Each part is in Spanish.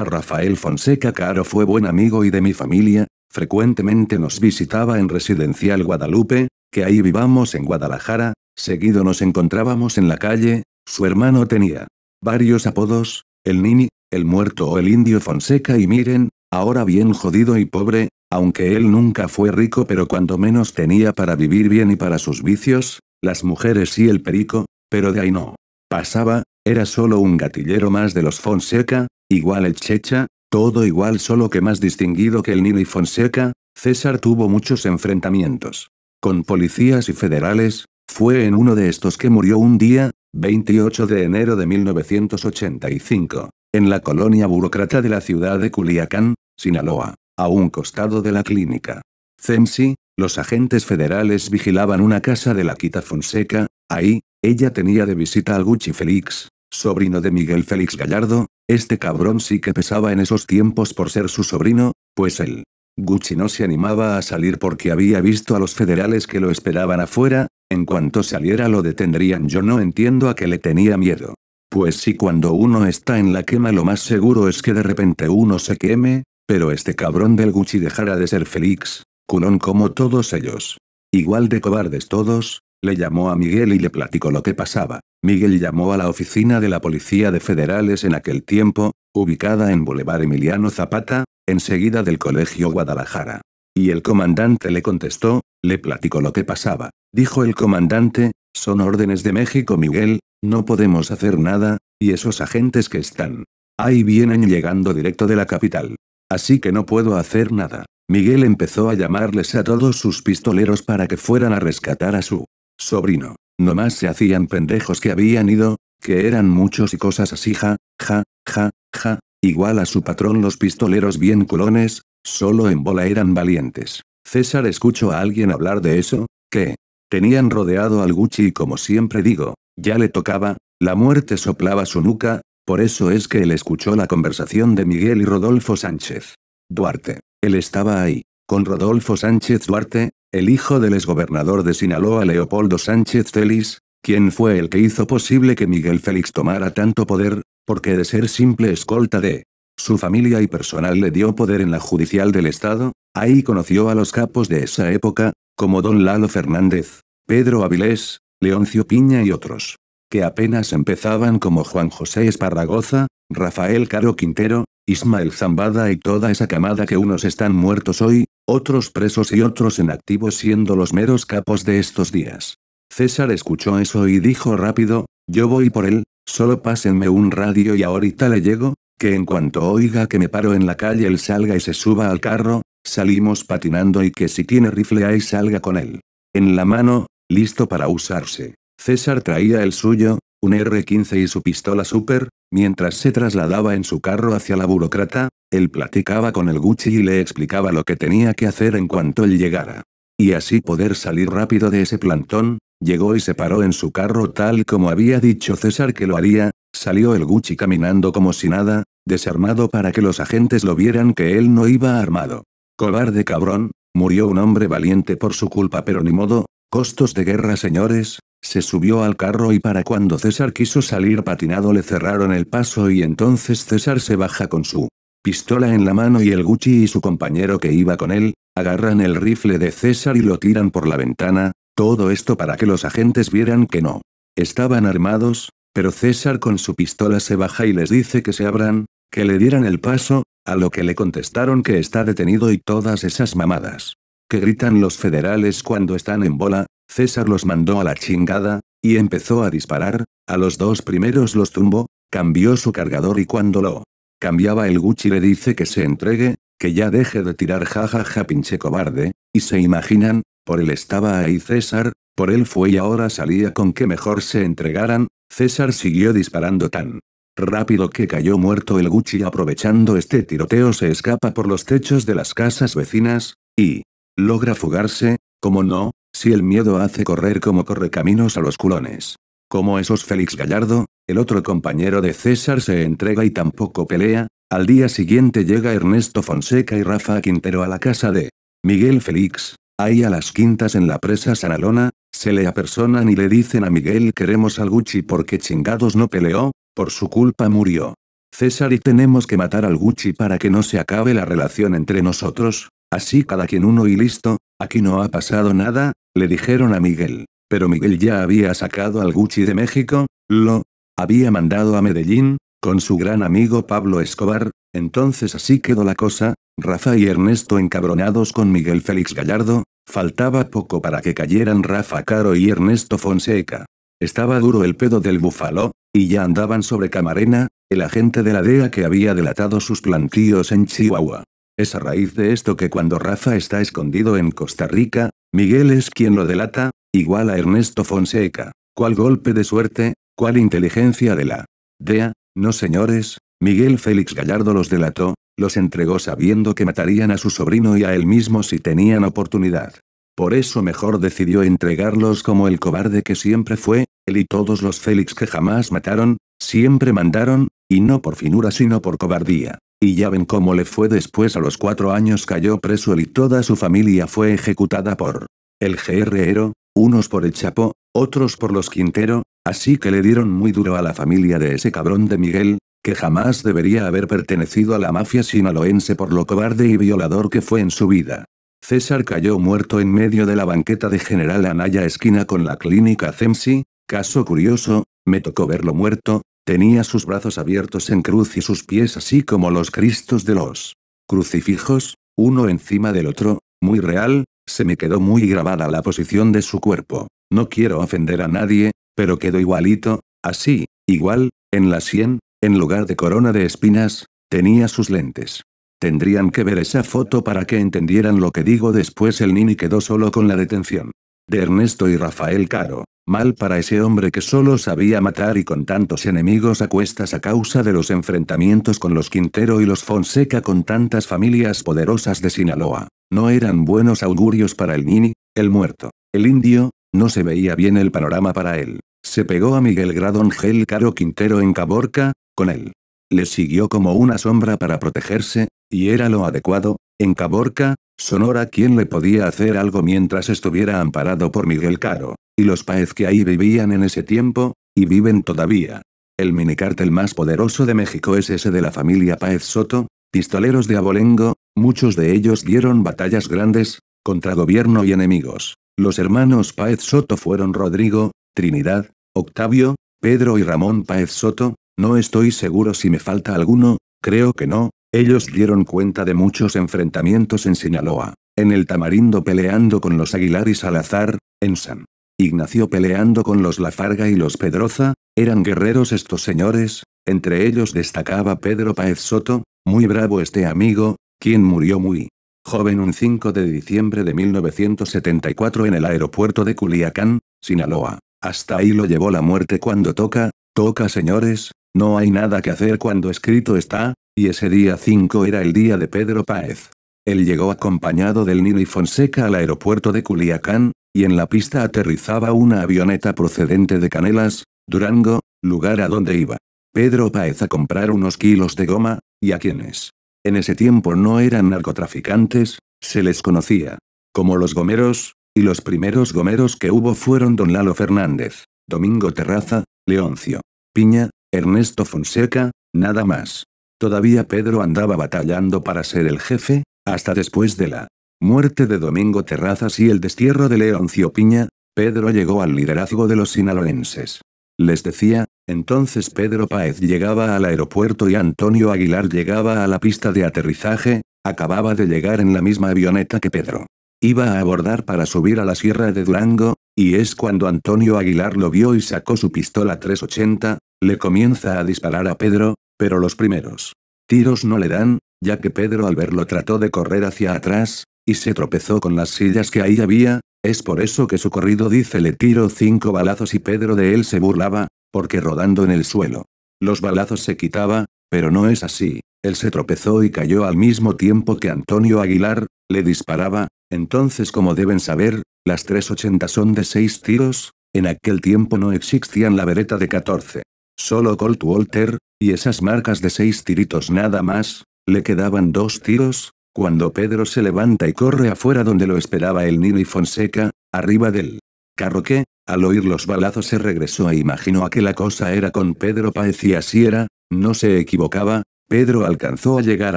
Rafael Fonseca Caro fue buen amigo y de mi familia, frecuentemente nos visitaba en Residencial Guadalupe, que ahí vivamos en Guadalajara, seguido nos encontrábamos en la calle, su hermano tenía varios apodos, el Nini, el muerto o el indio Fonseca y miren, ahora bien jodido y pobre, aunque él nunca fue rico pero cuando menos tenía para vivir bien y para sus vicios, las mujeres y el perico, pero de ahí no. Pasaba, era solo un gatillero más de los Fonseca, Igual el Checha, todo igual solo que más distinguido que el Nini Fonseca, César tuvo muchos enfrentamientos. Con policías y federales, fue en uno de estos que murió un día, 28 de enero de 1985, en la colonia burócrata de la ciudad de Culiacán, Sinaloa, a un costado de la clínica. CEMSI, los agentes federales vigilaban una casa de la Quita Fonseca, ahí, ella tenía de visita al Gucci Félix, sobrino de Miguel Félix Gallardo, este cabrón sí que pesaba en esos tiempos por ser su sobrino, pues él. Gucci no se animaba a salir porque había visto a los federales que lo esperaban afuera, en cuanto saliera lo detendrían yo no entiendo a qué le tenía miedo. Pues si cuando uno está en la quema lo más seguro es que de repente uno se queme, pero este cabrón del Gucci dejara de ser Félix, culón como todos ellos. Igual de cobardes todos, le llamó a Miguel y le platicó lo que pasaba. Miguel llamó a la oficina de la Policía de Federales en aquel tiempo, ubicada en Boulevard Emiliano Zapata, enseguida del Colegio Guadalajara. Y el comandante le contestó, le platicó lo que pasaba. Dijo el comandante, son órdenes de México Miguel, no podemos hacer nada, y esos agentes que están ahí vienen llegando directo de la capital. Así que no puedo hacer nada. Miguel empezó a llamarles a todos sus pistoleros para que fueran a rescatar a su Sobrino. Nomás se hacían pendejos que habían ido, que eran muchos y cosas así ja, ja, ja, ja, igual a su patrón los pistoleros bien culones, solo en bola eran valientes. César escuchó a alguien hablar de eso, que tenían rodeado al Gucci y como siempre digo, ya le tocaba, la muerte soplaba su nuca, por eso es que él escuchó la conversación de Miguel y Rodolfo Sánchez. Duarte. Él estaba ahí con Rodolfo Sánchez Duarte, el hijo del exgobernador de Sinaloa Leopoldo Sánchez Félix, quien fue el que hizo posible que Miguel Félix tomara tanto poder, porque de ser simple escolta de su familia y personal le dio poder en la judicial del Estado, ahí conoció a los capos de esa época, como don Lalo Fernández, Pedro Avilés, Leoncio Piña y otros, que apenas empezaban como Juan José Esparragoza, Rafael Caro Quintero, Ismael Zambada y toda esa camada que unos están muertos hoy, otros presos y otros en activo siendo los meros capos de estos días. César escuchó eso y dijo rápido, yo voy por él, solo pásenme un radio y ahorita le llego, que en cuanto oiga que me paro en la calle él salga y se suba al carro, salimos patinando y que si tiene rifle ahí salga con él. En la mano, listo para usarse. César traía el suyo, un R-15 y su pistola super, mientras se trasladaba en su carro hacia la burócrata, él platicaba con el Gucci y le explicaba lo que tenía que hacer en cuanto él llegara. Y así poder salir rápido de ese plantón, llegó y se paró en su carro tal como había dicho César que lo haría, salió el Gucci caminando como si nada, desarmado para que los agentes lo vieran que él no iba armado. Cobarde cabrón, murió un hombre valiente por su culpa pero ni modo, costos de guerra señores, se subió al carro y para cuando César quiso salir patinado le cerraron el paso y entonces César se baja con su Pistola en la mano y el Gucci y su compañero que iba con él, agarran el rifle de César y lo tiran por la ventana, todo esto para que los agentes vieran que no. Estaban armados, pero César con su pistola se baja y les dice que se abran, que le dieran el paso, a lo que le contestaron que está detenido y todas esas mamadas. Que gritan los federales cuando están en bola, César los mandó a la chingada, y empezó a disparar, a los dos primeros los tumbó, cambió su cargador y cuando lo Cambiaba el Gucci le dice que se entregue, que ya deje de tirar jajaja ja, pinche cobarde, y se imaginan, por él estaba ahí César, por él fue y ahora salía con que mejor se entregaran, César siguió disparando tan rápido que cayó muerto el Gucci aprovechando este tiroteo se escapa por los techos de las casas vecinas, y logra fugarse, como no, si el miedo hace correr como corre caminos a los culones. Como esos Félix Gallardo, el otro compañero de César se entrega y tampoco pelea, al día siguiente llega Ernesto Fonseca y Rafa Quintero a la casa de Miguel Félix, ahí a las quintas en la presa Sanalona, se le apersonan y le dicen a Miguel queremos al Gucci porque chingados no peleó, por su culpa murió. César y tenemos que matar al Gucci para que no se acabe la relación entre nosotros, así cada quien uno y listo, aquí no ha pasado nada, le dijeron a Miguel pero Miguel ya había sacado al Gucci de México, lo había mandado a Medellín, con su gran amigo Pablo Escobar, entonces así quedó la cosa, Rafa y Ernesto encabronados con Miguel Félix Gallardo, faltaba poco para que cayeran Rafa Caro y Ernesto Fonseca. Estaba duro el pedo del búfalo, y ya andaban sobre Camarena, el agente de la DEA que había delatado sus plantíos en Chihuahua. Es a raíz de esto que cuando Rafa está escondido en Costa Rica, Miguel es quien lo delata, igual a Ernesto Fonseca. ¿Cuál golpe de suerte? ¿Cuál inteligencia de la DEA? No señores, Miguel Félix Gallardo los delató, los entregó sabiendo que matarían a su sobrino y a él mismo si tenían oportunidad. Por eso mejor decidió entregarlos como el cobarde que siempre fue, él y todos los Félix que jamás mataron, siempre mandaron, y no por finura sino por cobardía. Y ya ven cómo le fue después a los cuatro años cayó preso él y toda su familia fue ejecutada por el GRero, unos por el Chapo, otros por los Quintero, así que le dieron muy duro a la familia de ese cabrón de Miguel, que jamás debería haber pertenecido a la mafia sinaloense por lo cobarde y violador que fue en su vida. César cayó muerto en medio de la banqueta de General Anaya esquina con la clínica Cemsi, caso curioso, me tocó verlo muerto, Tenía sus brazos abiertos en cruz y sus pies así como los cristos de los crucifijos, uno encima del otro, muy real, se me quedó muy grabada la posición de su cuerpo. No quiero ofender a nadie, pero quedó igualito, así, igual, en la sien, en lugar de corona de espinas, tenía sus lentes. Tendrían que ver esa foto para que entendieran lo que digo después el Nini quedó solo con la detención. De Ernesto y Rafael Caro. Mal para ese hombre que solo sabía matar y con tantos enemigos a cuestas a causa de los enfrentamientos con los Quintero y los Fonseca con tantas familias poderosas de Sinaloa. No eran buenos augurios para el Nini, el muerto, el indio, no se veía bien el panorama para él. Se pegó a Miguel Gradón Gel Caro Quintero en Caborca, con él. Le siguió como una sombra para protegerse, y era lo adecuado, en Caborca, Sonora quien le podía hacer algo mientras estuviera amparado por Miguel Caro. Y los Paez que ahí vivían en ese tiempo, y viven todavía. El minicártel más poderoso de México es ese de la familia Paez Soto, pistoleros de abolengo, muchos de ellos dieron batallas grandes, contra gobierno y enemigos. Los hermanos Paez Soto fueron Rodrigo, Trinidad, Octavio, Pedro y Ramón Paez Soto, no estoy seguro si me falta alguno, creo que no, ellos dieron cuenta de muchos enfrentamientos en Sinaloa, en el Tamarindo peleando con los Aguilar y Salazar, en San Ignacio peleando con los Lafarga y los Pedroza, eran guerreros estos señores, entre ellos destacaba Pedro Paez Soto, muy bravo este amigo, quien murió muy joven un 5 de diciembre de 1974 en el aeropuerto de Culiacán, Sinaloa. Hasta ahí lo llevó la muerte cuando toca, toca señores, no hay nada que hacer cuando escrito está, y ese día 5 era el día de Pedro Páez. Él llegó acompañado del Nilo y Fonseca al aeropuerto de Culiacán, y en la pista aterrizaba una avioneta procedente de Canelas, Durango, lugar a donde iba. Pedro Páez a comprar unos kilos de goma, y a quienes en ese tiempo no eran narcotraficantes, se les conocía como los gomeros, y los primeros gomeros que hubo fueron don Lalo Fernández, Domingo Terraza, Leoncio Piña, Ernesto Fonseca, nada más. Todavía Pedro andaba batallando para ser el jefe, hasta después de la muerte de Domingo Terrazas y el destierro de Leoncio Piña, Pedro llegó al liderazgo de los sinaloenses. Les decía, entonces Pedro Páez llegaba al aeropuerto y Antonio Aguilar llegaba a la pista de aterrizaje, acababa de llegar en la misma avioneta que Pedro. Iba a abordar para subir a la sierra de Durango, y es cuando Antonio Aguilar lo vio y sacó su pistola 380, le comienza a disparar a Pedro, pero los primeros tiros no le dan, ya que Pedro al verlo trató de correr hacia atrás, y se tropezó con las sillas que ahí había, es por eso que su corrido dice le tiro cinco balazos y Pedro de él se burlaba, porque rodando en el suelo. Los balazos se quitaba, pero no es así, él se tropezó y cayó al mismo tiempo que Antonio Aguilar, le disparaba, entonces como deben saber, las 380 son de seis tiros, en aquel tiempo no existían la vereta de 14. Solo Colt Walter, y esas marcas de seis tiritos nada más, le quedaban dos tiros, cuando Pedro se levanta y corre afuera donde lo esperaba el y Fonseca, arriba del carro que, al oír los balazos se regresó e imaginó a que la cosa era con Pedro Paez y así era, no se equivocaba, Pedro alcanzó a llegar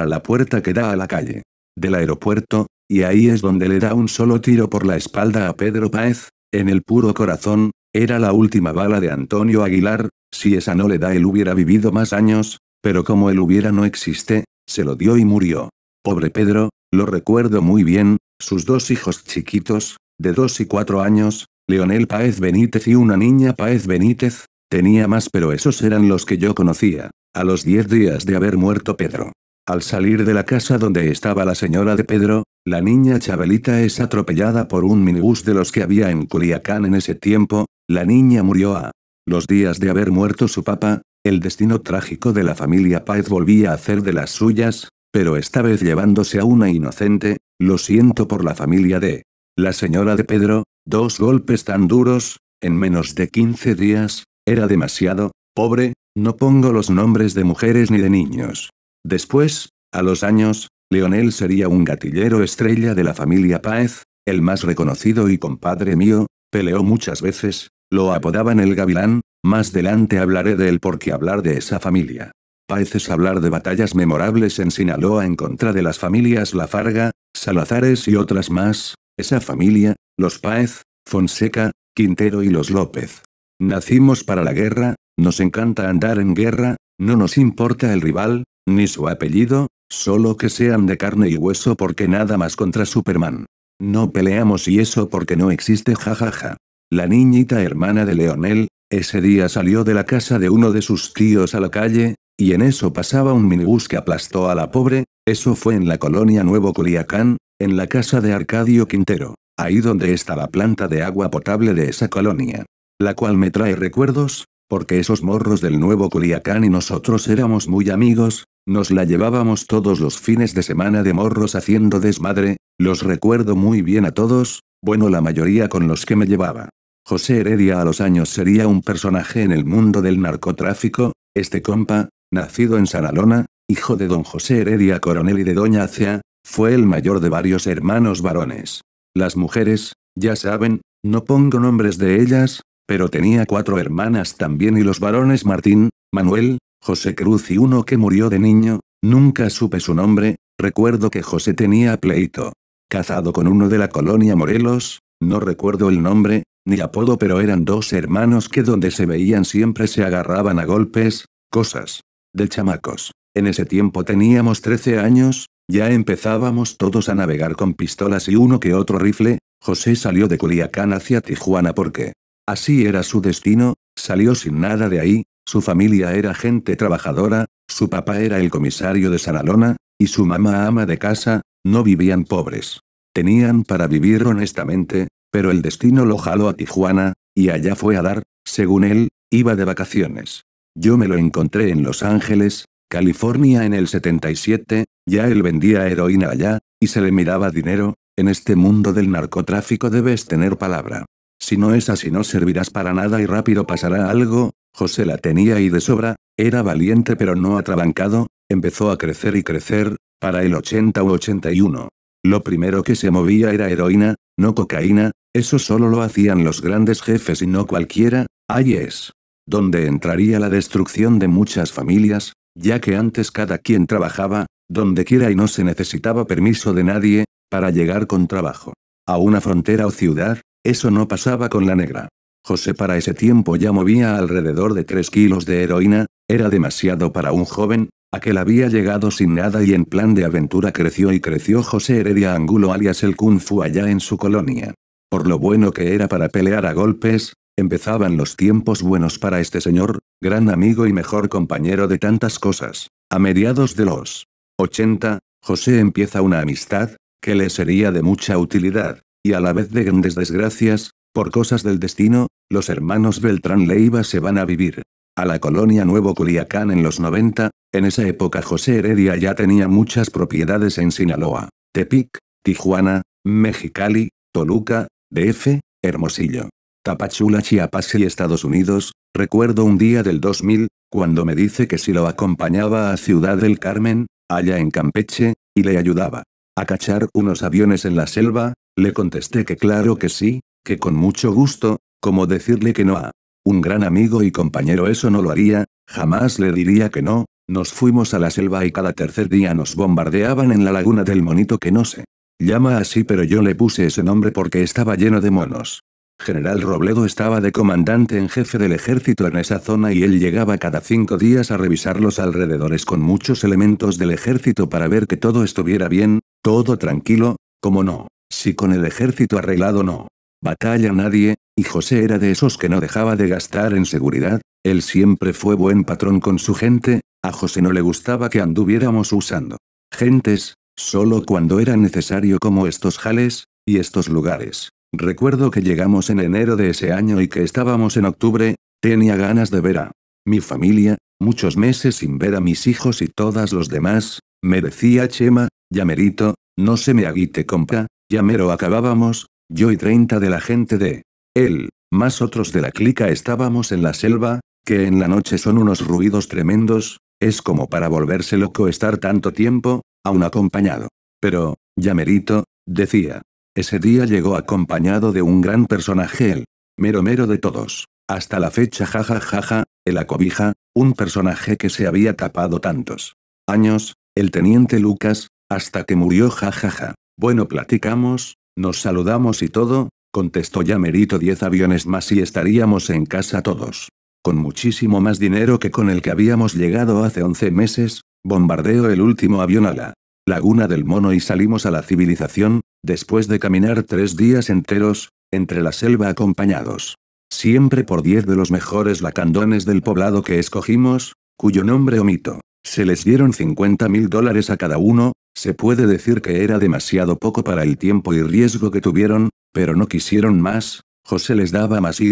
a la puerta que da a la calle del aeropuerto, y ahí es donde le da un solo tiro por la espalda a Pedro Paez, en el puro corazón, era la última bala de Antonio Aguilar, si esa no le da él hubiera vivido más años, pero como él hubiera no existe, se lo dio y murió. Pobre Pedro, lo recuerdo muy bien, sus dos hijos chiquitos, de dos y cuatro años, Leonel Paez Benítez y una niña Paez Benítez, tenía más pero esos eran los que yo conocía, a los diez días de haber muerto Pedro. Al salir de la casa donde estaba la señora de Pedro, la niña Chabelita es atropellada por un minibús de los que había en Culiacán en ese tiempo, la niña murió a los días de haber muerto su papá, el destino trágico de la familia Páez volvía a hacer de las suyas, pero esta vez llevándose a una inocente, lo siento por la familia de la señora de Pedro, dos golpes tan duros, en menos de 15 días, era demasiado, pobre, no pongo los nombres de mujeres ni de niños. Después, a los años, Leonel sería un gatillero estrella de la familia Páez, el más reconocido y compadre mío, peleó muchas veces, lo apodaban el gavilán, más delante hablaré de él porque hablar de esa familia. es hablar de batallas memorables en Sinaloa en contra de las familias Lafarga, Salazares y otras más, esa familia, los Páez, Fonseca, Quintero y los López. Nacimos para la guerra, nos encanta andar en guerra, no nos importa el rival, ni su apellido, solo que sean de carne y hueso porque nada más contra Superman. No peleamos y eso porque no existe jajaja. La niñita hermana de Leonel, ese día salió de la casa de uno de sus tíos a la calle, y en eso pasaba un minibús que aplastó a la pobre, eso fue en la colonia Nuevo Culiacán, en la casa de Arcadio Quintero, ahí donde está la planta de agua potable de esa colonia. La cual me trae recuerdos, porque esos morros del Nuevo Culiacán y nosotros éramos muy amigos, nos la llevábamos todos los fines de semana de morros haciendo desmadre, los recuerdo muy bien a todos, bueno la mayoría con los que me llevaba. José Heredia a los años sería un personaje en el mundo del narcotráfico, este compa, nacido en Alona, hijo de don José Heredia Coronel y de doña Cea, fue el mayor de varios hermanos varones. Las mujeres, ya saben, no pongo nombres de ellas, pero tenía cuatro hermanas también y los varones Martín, Manuel, José Cruz y uno que murió de niño, nunca supe su nombre, recuerdo que José tenía pleito. cazado con uno de la colonia Morelos, no recuerdo el nombre, ni apodo pero eran dos hermanos que donde se veían siempre se agarraban a golpes, cosas. De chamacos. En ese tiempo teníamos 13 años, ya empezábamos todos a navegar con pistolas y uno que otro rifle, José salió de Culiacán hacia Tijuana porque así era su destino, salió sin nada de ahí, su familia era gente trabajadora, su papá era el comisario de Sanalona, y su mamá ama de casa, no vivían pobres. Tenían para vivir honestamente, pero el destino lo jaló a Tijuana, y allá fue a dar, según él, iba de vacaciones. Yo me lo encontré en Los Ángeles, California en el 77, ya él vendía heroína allá, y se le miraba dinero, en este mundo del narcotráfico debes tener palabra. Si no es así no servirás para nada y rápido pasará algo, José la tenía y de sobra, era valiente pero no atrabancado, empezó a crecer y crecer, para el 80 u 81. Lo primero que se movía era heroína, no cocaína, eso solo lo hacían los grandes jefes y no cualquiera, ahí es. Donde entraría la destrucción de muchas familias, ya que antes cada quien trabajaba, donde quiera y no se necesitaba permiso de nadie, para llegar con trabajo. A una frontera o ciudad, eso no pasaba con la negra. José para ese tiempo ya movía alrededor de 3 kilos de heroína, era demasiado para un joven, aquel había llegado sin nada y en plan de aventura creció y creció José Heredia Angulo alias el Kung Fu allá en su colonia. Por lo bueno que era para pelear a golpes, empezaban los tiempos buenos para este señor, gran amigo y mejor compañero de tantas cosas. A mediados de los 80, José empieza una amistad, que le sería de mucha utilidad, y a la vez de grandes desgracias, por cosas del destino, los hermanos Beltrán Leiva se van a vivir. A la colonia Nuevo Culiacán en los 90, en esa época José Heredia ya tenía muchas propiedades en Sinaloa, Tepic, Tijuana, Mexicali, Toluca, DF, Hermosillo. Tapachula, Chiapas y Estados Unidos, recuerdo un día del 2000, cuando me dice que si lo acompañaba a Ciudad del Carmen, allá en Campeche, y le ayudaba a cachar unos aviones en la selva, le contesté que claro que sí, que con mucho gusto, como decirle que no a un gran amigo y compañero eso no lo haría, jamás le diría que no, nos fuimos a la selva y cada tercer día nos bombardeaban en la laguna del monito que no se llama así pero yo le puse ese nombre porque estaba lleno de monos. General Robledo estaba de comandante en jefe del ejército en esa zona y él llegaba cada cinco días a revisar los alrededores con muchos elementos del ejército para ver que todo estuviera bien, todo tranquilo, como no, si con el ejército arreglado no batalla nadie, y José era de esos que no dejaba de gastar en seguridad, él siempre fue buen patrón con su gente, a José no le gustaba que anduviéramos usando gentes, solo cuando era necesario como estos jales, y estos lugares. Recuerdo que llegamos en enero de ese año y que estábamos en octubre, tenía ganas de ver a mi familia, muchos meses sin ver a mis hijos y todas los demás, me decía Chema, Llamerito, no se me aguite compa, mero acabábamos, yo y 30 de la gente de él, más otros de la clica estábamos en la selva, que en la noche son unos ruidos tremendos, es como para volverse loco estar tanto tiempo, aún acompañado. Pero, ya Merito decía, ese día llegó acompañado de un gran personaje el mero mero de todos. Hasta la fecha jajajaja, el acobija, un personaje que se había tapado tantos años, el teniente Lucas, hasta que murió jajaja. bueno platicamos, nos saludamos y todo, contestó ya merito 10 aviones más y estaríamos en casa todos. Con muchísimo más dinero que con el que habíamos llegado hace 11 meses, bombardeo el último avión a la Laguna del Mono y salimos a la civilización, después de caminar tres días enteros, entre la selva acompañados. Siempre por diez de los mejores lacandones del poblado que escogimos, cuyo nombre omito. Se les dieron 50 mil dólares a cada uno, se puede decir que era demasiado poco para el tiempo y riesgo que tuvieron, pero no quisieron más, José les daba más y.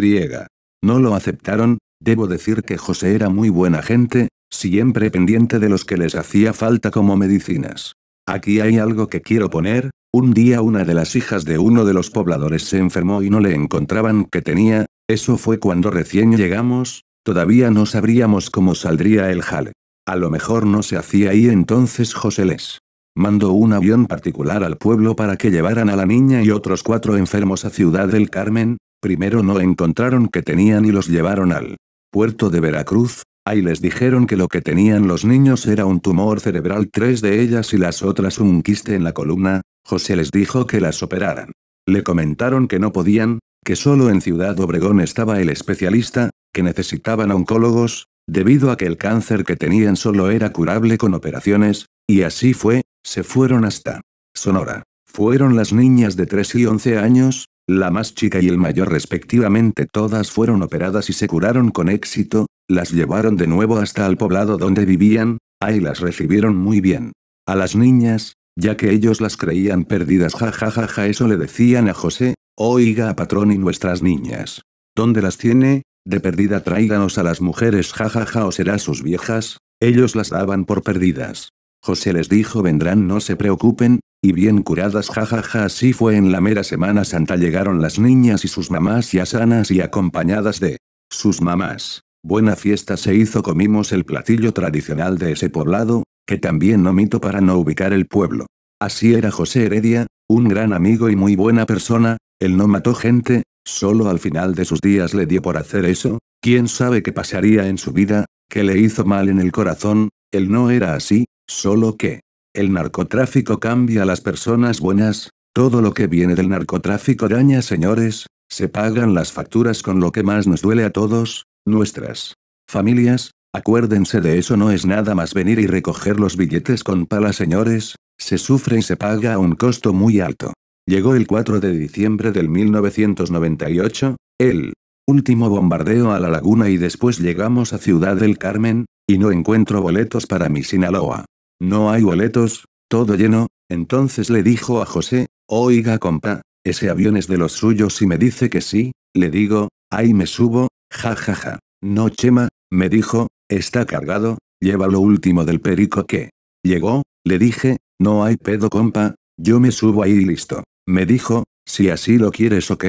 No lo aceptaron, debo decir que José era muy buena gente, siempre pendiente de los que les hacía falta como medicinas. Aquí hay algo que quiero poner, un día una de las hijas de uno de los pobladores se enfermó y no le encontraban que tenía, eso fue cuando recién llegamos, todavía no sabríamos cómo saldría el jale. A lo mejor no se hacía y entonces José les Mandó un avión particular al pueblo para que llevaran a la niña y otros cuatro enfermos a Ciudad del Carmen, primero no encontraron que tenían y los llevaron al puerto de Veracruz, ahí les dijeron que lo que tenían los niños era un tumor cerebral, tres de ellas y las otras un quiste en la columna, José les dijo que las operaran. Le comentaron que no podían, que solo en Ciudad Obregón estaba el especialista, que necesitaban oncólogos, debido a que el cáncer que tenían solo era curable con operaciones, y así fue, se fueron hasta Sonora. Fueron las niñas de 3 y 11 años, la más chica y el mayor respectivamente todas fueron operadas y se curaron con éxito, las llevaron de nuevo hasta el poblado donde vivían, ahí las recibieron muy bien. A las niñas, ya que ellos las creían perdidas jajajaja ja, ja, eso le decían a José, oiga a patrón y nuestras niñas. ¿Dónde las tiene? De perdida tráiganos a las mujeres jajaja ja, o será sus viejas, ellos las daban por perdidas. José les dijo vendrán no se preocupen, y bien curadas jajaja ja, ja. así fue en la mera Semana Santa llegaron las niñas y sus mamás ya sanas y acompañadas de sus mamás. Buena fiesta se hizo comimos el platillo tradicional de ese poblado, que también mito para no ubicar el pueblo. Así era José Heredia, un gran amigo y muy buena persona, él no mató gente, solo al final de sus días le dio por hacer eso, quién sabe qué pasaría en su vida, que le hizo mal en el corazón, él no era así, Solo que, el narcotráfico cambia a las personas buenas, todo lo que viene del narcotráfico daña señores, se pagan las facturas con lo que más nos duele a todos, nuestras familias, acuérdense de eso no es nada más venir y recoger los billetes con pala señores, se sufre y se paga a un costo muy alto. Llegó el 4 de diciembre del 1998, el último bombardeo a la laguna y después llegamos a Ciudad del Carmen, y no encuentro boletos para mi Sinaloa. No hay boletos, todo lleno, entonces le dijo a José, oiga compa, ese avión es de los suyos y me dice que sí, le digo, ahí me subo, ja ja ja, no Chema, me dijo, está cargado, lleva lo último del perico que. Llegó, le dije, no hay pedo compa, yo me subo ahí y listo. Me dijo, si así lo quieres ok,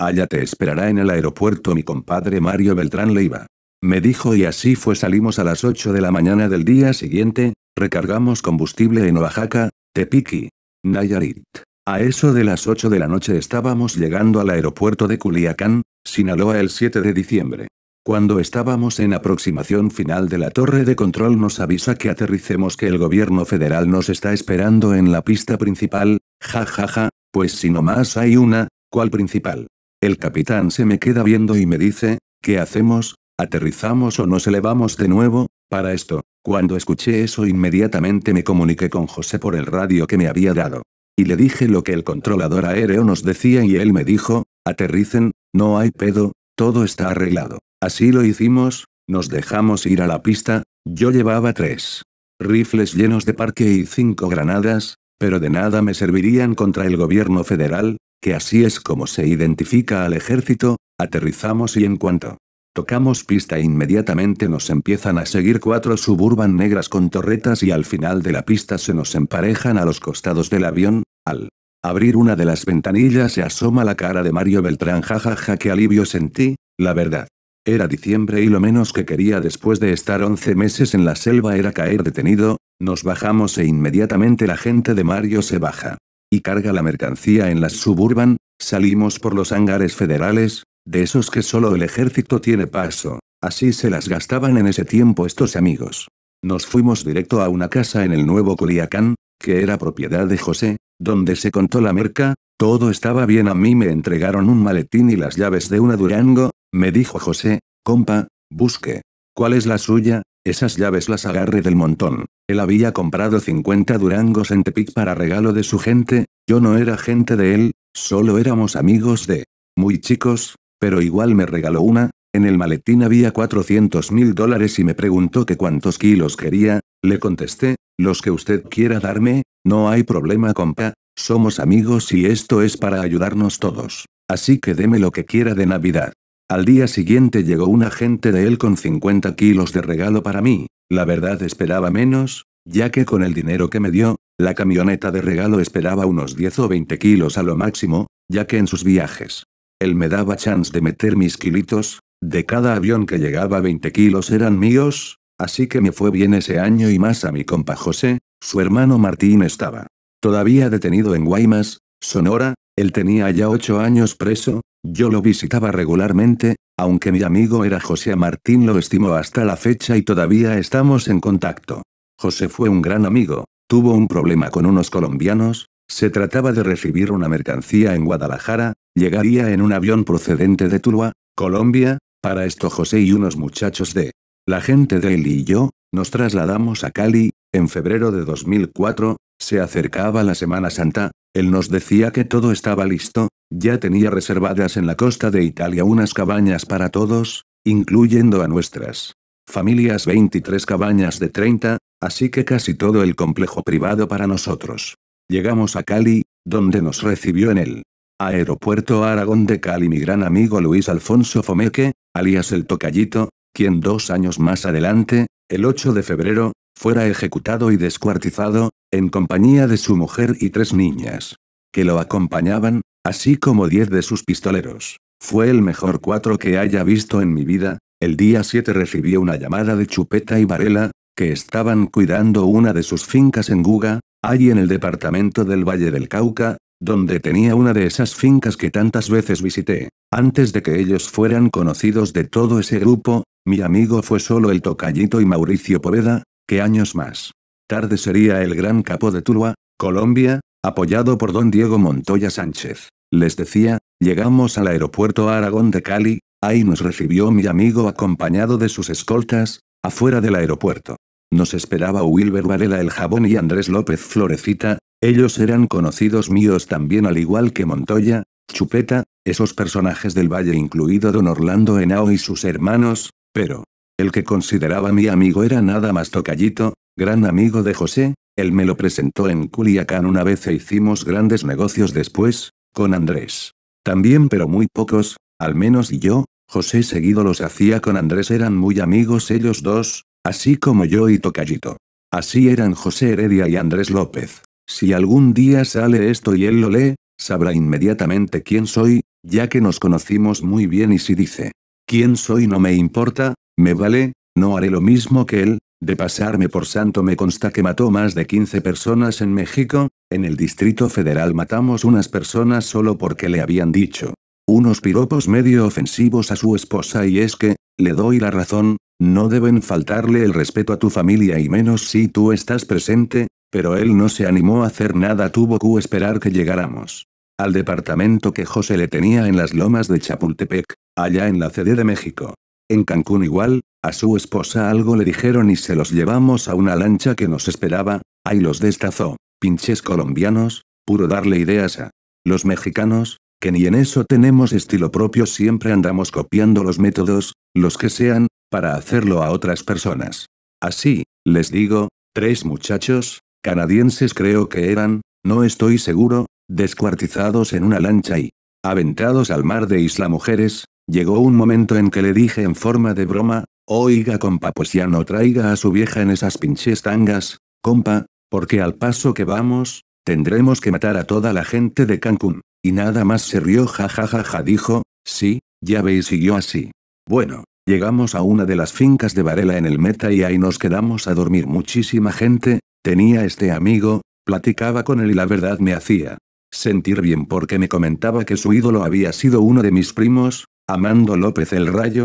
allá te esperará en el aeropuerto mi compadre Mario Beltrán Leiva. Me dijo y así fue salimos a las 8 de la mañana del día siguiente, Recargamos combustible en Oaxaca, Tepiqui, Nayarit. A eso de las 8 de la noche estábamos llegando al aeropuerto de Culiacán, Sinaloa el 7 de diciembre. Cuando estábamos en aproximación final de la torre de control nos avisa que aterricemos que el gobierno federal nos está esperando en la pista principal, ja ja ja, pues si no más hay una, ¿cuál principal? El capitán se me queda viendo y me dice, ¿qué hacemos? ¿Aterrizamos o nos elevamos de nuevo? Para esto, cuando escuché eso inmediatamente me comuniqué con José por el radio que me había dado. Y le dije lo que el controlador aéreo nos decía y él me dijo, aterricen, no hay pedo, todo está arreglado. Así lo hicimos, nos dejamos ir a la pista, yo llevaba tres rifles llenos de parque y cinco granadas, pero de nada me servirían contra el gobierno federal, que así es como se identifica al ejército, aterrizamos y en cuanto Tocamos pista e inmediatamente nos empiezan a seguir cuatro suburban negras con torretas y al final de la pista se nos emparejan a los costados del avión, al abrir una de las ventanillas se asoma la cara de Mario Beltrán jajaja ja, que alivio sentí, la verdad. Era diciembre y lo menos que quería después de estar 11 meses en la selva era caer detenido, nos bajamos e inmediatamente la gente de Mario se baja. Y carga la mercancía en las suburban, salimos por los hangares federales, de esos que solo el ejército tiene paso. Así se las gastaban en ese tiempo estos amigos. Nos fuimos directo a una casa en el nuevo Culiacán, que era propiedad de José, donde se contó la merca, todo estaba bien a mí me entregaron un maletín y las llaves de una Durango, me dijo José, compa, busque. ¿Cuál es la suya? Esas llaves las agarre del montón. Él había comprado 50 Durangos en Tepic para regalo de su gente, yo no era gente de él, solo éramos amigos de... Muy chicos, pero igual me regaló una, en el maletín había 400 mil dólares y me preguntó que cuántos kilos quería, le contesté, los que usted quiera darme, no hay problema compa, somos amigos y esto es para ayudarnos todos. Así que deme lo que quiera de Navidad. Al día siguiente llegó un agente de él con 50 kilos de regalo para mí, la verdad esperaba menos, ya que con el dinero que me dio, la camioneta de regalo esperaba unos 10 o 20 kilos a lo máximo, ya que en sus viajes él me daba chance de meter mis kilitos, de cada avión que llegaba 20 kilos eran míos, así que me fue bien ese año y más a mi compa José, su hermano Martín estaba. Todavía detenido en Guaymas, Sonora, él tenía ya 8 años preso, yo lo visitaba regularmente, aunque mi amigo era José Martín lo estimó hasta la fecha y todavía estamos en contacto. José fue un gran amigo, tuvo un problema con unos colombianos, se trataba de recibir una mercancía en Guadalajara, llegaría en un avión procedente de Tuluá, Colombia, para esto José y unos muchachos de la gente de él y yo, nos trasladamos a Cali, en febrero de 2004, se acercaba la Semana Santa, él nos decía que todo estaba listo, ya tenía reservadas en la costa de Italia unas cabañas para todos, incluyendo a nuestras familias 23 cabañas de 30, así que casi todo el complejo privado para nosotros. Llegamos a Cali, donde nos recibió en el Aeropuerto Aragón de Cali mi gran amigo Luis Alfonso Fomeque, alias el Tocallito, quien dos años más adelante, el 8 de febrero, fuera ejecutado y descuartizado, en compañía de su mujer y tres niñas, que lo acompañaban, así como diez de sus pistoleros. Fue el mejor cuatro que haya visto en mi vida, el día 7 recibió una llamada de Chupeta y Varela, que estaban cuidando una de sus fincas en Guga, Allí en el departamento del Valle del Cauca, donde tenía una de esas fincas que tantas veces visité. Antes de que ellos fueran conocidos de todo ese grupo, mi amigo fue solo el tocallito y Mauricio Poveda, que años más tarde sería el gran capo de Tuluá, Colombia, apoyado por don Diego Montoya Sánchez. Les decía, llegamos al aeropuerto Aragón de Cali, ahí nos recibió mi amigo acompañado de sus escoltas, afuera del aeropuerto. Nos esperaba Wilber Varela el jabón y Andrés López Florecita, ellos eran conocidos míos también al igual que Montoya, Chupeta, esos personajes del valle incluido don Orlando Henao y sus hermanos, pero... El que consideraba mi amigo era nada más Tocallito, gran amigo de José, él me lo presentó en Culiacán una vez e hicimos grandes negocios después, con Andrés. También pero muy pocos, al menos yo, José seguido los hacía con Andrés eran muy amigos ellos dos, Así como yo y Tocayito. Así eran José Heredia y Andrés López. Si algún día sale esto y él lo lee, sabrá inmediatamente quién soy, ya que nos conocimos muy bien y si dice, quién soy no me importa, me vale, no haré lo mismo que él, de pasarme por santo me consta que mató más de 15 personas en México, en el Distrito Federal matamos unas personas solo porque le habían dicho unos piropos medio ofensivos a su esposa y es que, le doy la razón, no deben faltarle el respeto a tu familia y menos si tú estás presente, pero él no se animó a hacer nada tuvo que esperar que llegáramos. Al departamento que José le tenía en las lomas de Chapultepec, allá en la CD de México. En Cancún igual, a su esposa algo le dijeron y se los llevamos a una lancha que nos esperaba, ahí los destazó, pinches colombianos, puro darle ideas a los mexicanos, que ni en eso tenemos estilo propio siempre andamos copiando los métodos, los que sean, para hacerlo a otras personas. Así, les digo, tres muchachos, canadienses creo que eran, no estoy seguro, descuartizados en una lancha y aventados al mar de Isla Mujeres, llegó un momento en que le dije en forma de broma, oiga compa pues ya no traiga a su vieja en esas pinches tangas, compa, porque al paso que vamos, tendremos que matar a toda la gente de Cancún, y nada más se rió jajajaja dijo, sí, ya veis siguió así. Bueno, llegamos a una de las fincas de Varela en el Meta y ahí nos quedamos a dormir muchísima gente, tenía este amigo, platicaba con él y la verdad me hacía sentir bien porque me comentaba que su ídolo había sido uno de mis primos, Amando López el Rayo,